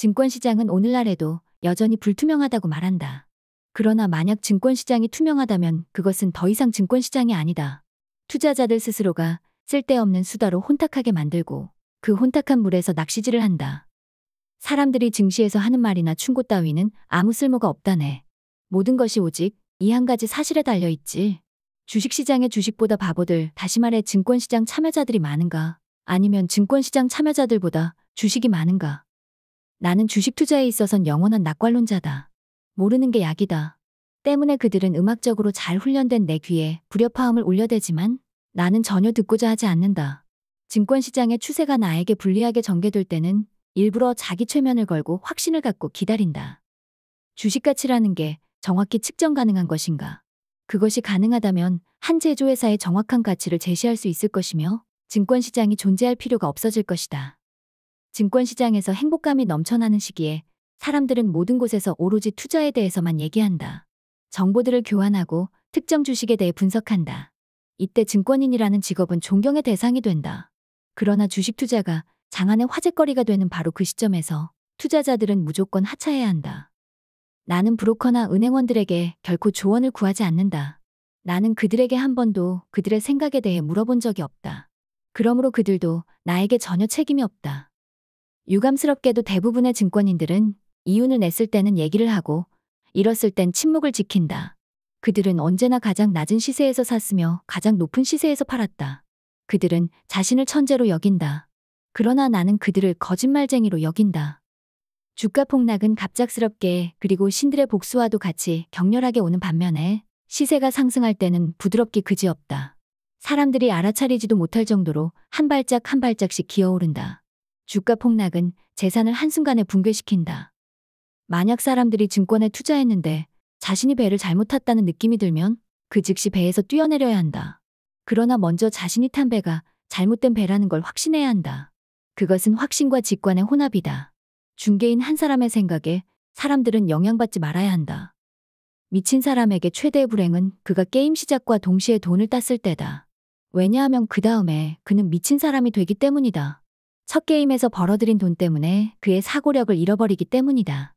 증권시장은 오늘날에도 여전히 불투명하다고 말한다. 그러나 만약 증권시장이 투명하다면 그것은 더 이상 증권시장이 아니다. 투자자들 스스로가 쓸데없는 수다로 혼탁하게 만들고 그 혼탁한 물에서 낚시질을 한다. 사람들이 증시에서 하는 말이나 충고 따위는 아무 쓸모가 없다네. 모든 것이 오직 이 한 가지 사실에 달려있지. 주식시장의 주식보다 바보들, 다시 말해 증권시장 참여자들이 많은가? 아니면 증권시장 참여자들보다 주식이 많은가? 나는 주식 투자에 있어선 영원한 낙관론자다. 모르는 게 약이다. 때문에 그들은 음악적으로 잘 훈련된 내 귀에 불협화음을 울려대지만 나는 전혀 듣고자 하지 않는다. 증권시장의 추세가 나에게 불리하게 전개될 때는 일부러 자기 최면을 걸고 확신을 갖고 기다린다. 주식 가치라는 게 정확히 측정 가능한 것인가? 그것이 가능하다면 한 제조회사의 정확한 가치를 제시할 수 있을 것이며 증권시장이 존재할 필요가 없어질 것이다. 증권시장에서 행복감이 넘쳐나는 시기에 사람들은 모든 곳에서 오로지 투자에 대해서만 얘기한다. 정보들을 교환하고 특정 주식에 대해 분석한다. 이때 증권인이라는 직업은 존경의 대상이 된다. 그러나 주식 투자가 장안의 화제거리가 되는 바로 그 시점에서 투자자들은 무조건 하차해야 한다. 나는 브로커나 은행원들에게 결코 조언을 구하지 않는다. 나는 그들에게 한 번도 그들의 생각에 대해 물어본 적이 없다. 그러므로 그들도 나에게 전혀 책임이 없다. 유감스럽게도 대부분의 증권인들은 이윤을 냈을 때는 얘기를 하고 잃었을 땐 침묵을 지킨다. 그들은 언제나 가장 낮은 시세에서 샀으며 가장 높은 시세에서 팔았다. 그들은 자신을 천재로 여긴다. 그러나 나는 그들을 거짓말쟁이로 여긴다. 주가 폭락은 갑작스럽게 그리고 신들의 복수와도 같이 격렬하게 오는 반면에 시세가 상승할 때는 부드럽기 그지없다. 사람들이 알아차리지도 못할 정도로 한 발짝 한 발짝씩 기어오른다. 주가 폭락은 재산을 한순간에 붕괴시킨다. 만약 사람들이 증권에 투자했는데 자신이 배를 잘못 탔다는 느낌이 들면 그 즉시 배에서 뛰어내려야 한다. 그러나 먼저 자신이 탄 배가 잘못된 배라는 걸 확신해야 한다. 그것은 확신과 직관의 혼합이다. 중개인 한 사람의 생각에 사람들은 영향받지 말아야 한다. 미친 사람에게 최대의 불행은 그가 게임 시작과 동시에 돈을 땄을 때다. 왜냐하면 그 다음에 그는 미친 사람이 되기 때문이다. 첫 게임에서 벌어들인 돈 때문에 그의 사고력을 잃어버리기 때문이다.